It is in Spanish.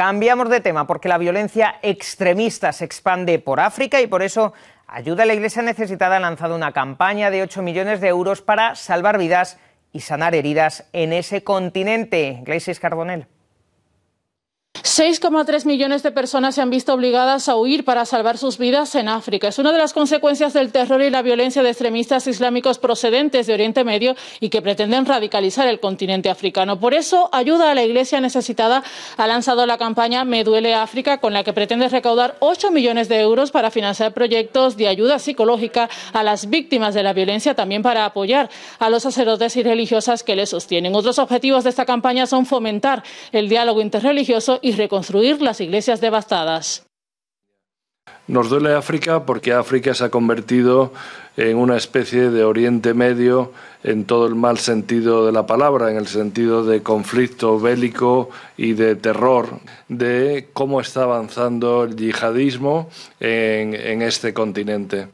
Cambiamos de tema porque la violencia extremista se expande por África y por eso Ayuda a la Iglesia Necesitada ha lanzado una campaña de 8 millones de euros para salvar vidas y sanar heridas en ese continente. Iglesias carbonel. 6,3 millones de personas se han visto obligadas a huir para salvar sus vidas en África. Es una de las consecuencias del terror y la violencia de extremistas islámicos procedentes de Oriente Medio y que pretenden radicalizar el continente africano. Por eso, Ayuda a la Iglesia Necesitada ha lanzado la campaña Me Duele África, con la que pretende recaudar 8 millones de euros para financiar proyectos de ayuda psicológica a las víctimas de la violencia, también para apoyar a los sacerdotes y religiosas que les sostienen. Otros objetivos de esta campaña son fomentar el diálogo interreligioso y construir las iglesias devastadas. Nos duele África porque África se ha convertido en una especie de Oriente Medio en todo el mal sentido de la palabra, en el sentido de conflicto bélico y de terror, de cómo está avanzando el yihadismo en este continente.